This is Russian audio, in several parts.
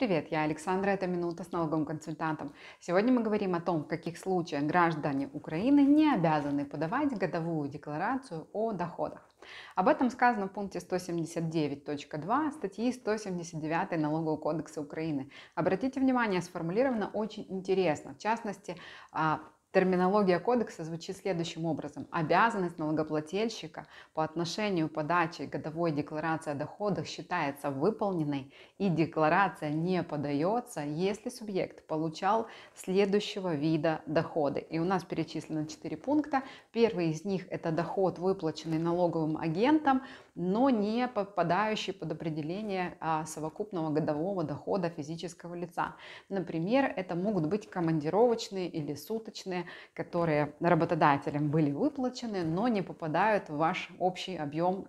Привет, я Александра, это «Минута с налоговым консультантом». Сегодня мы говорим о том, в каких случаях граждане Украины не обязаны подавать годовую декларацию о доходах. Об этом сказано в пункте 179.2 статьи 179 Налогового кодекса Украины. Обратите внимание, сформулировано очень интересно. В частности, а, Терминология кодекса звучит следующим образом. Обязанность налогоплательщика по отношению подачи годовой декларации о доходах считается выполненной и декларация не подается, если субъект получал следующего вида доходы. И у нас перечислено 4 пункта. Первый из них это доход, выплаченный налоговым агентом, но не попадающий под определение а, совокупного годового дохода физического лица. Например, это могут быть командировочные или суточные которые работодателям были выплачены, но не попадают в ваш общий объем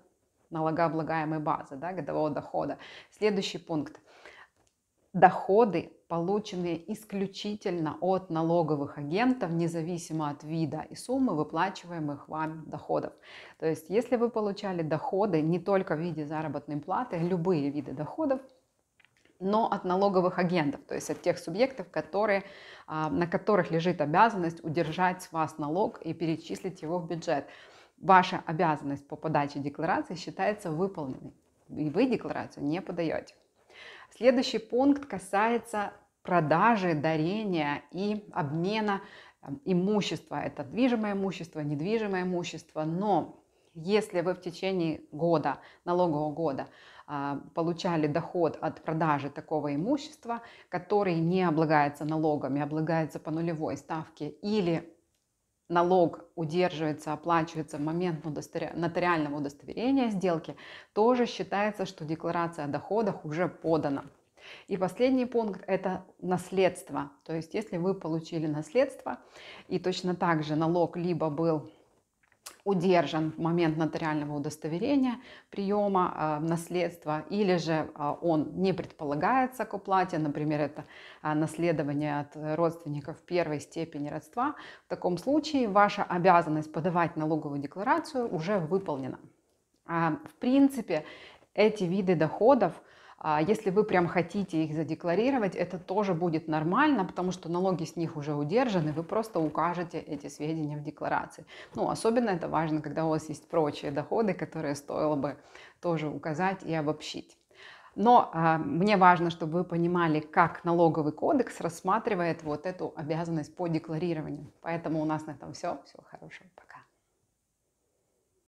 налогооблагаемой базы, да, годового дохода. Следующий пункт. Доходы, полученные исключительно от налоговых агентов, независимо от вида и суммы выплачиваемых вам доходов. То есть, если вы получали доходы не только в виде заработной платы, любые виды доходов – но от налоговых агентов, то есть от тех субъектов, которые, а, на которых лежит обязанность удержать с вас налог и перечислить его в бюджет. Ваша обязанность по подаче декларации считается выполненной, и вы декларацию не подаете. Следующий пункт касается продажи, дарения и обмена имущества. Это движимое имущество, недвижимое имущество, но если вы в течение года, налогового года, а, получали доход от продажи такого имущества, который не облагается налогами, а облагается по нулевой ставке или налог удерживается, оплачивается в момент нотариального удостоверения сделки, тоже считается, что декларация о доходах уже подана. И последний пункт – это наследство. То есть, если вы получили наследство, и точно так же налог либо был удержан в момент нотариального удостоверения приема э, а, наследства, или же э, он не предполагается к уплате, например, это э, наследование от родственников первой степени родства, в таком случае ваша обязанность подавать налоговую декларацию уже выполнена. А, в принципе, эти виды доходов – а если вы прям хотите их задекларировать, это тоже будет нормально, потому что налоги с них уже удержаны, вы просто укажете эти сведения в декларации. Ну, особенно это важно, когда у вас есть прочие доходы, которые стоило бы тоже указать и обобщить. Но а, мне важно, чтобы вы понимали, как налоговый кодекс рассматривает вот эту обязанность по декларированию. Поэтому у нас на этом все. Всего хорошего. Пока.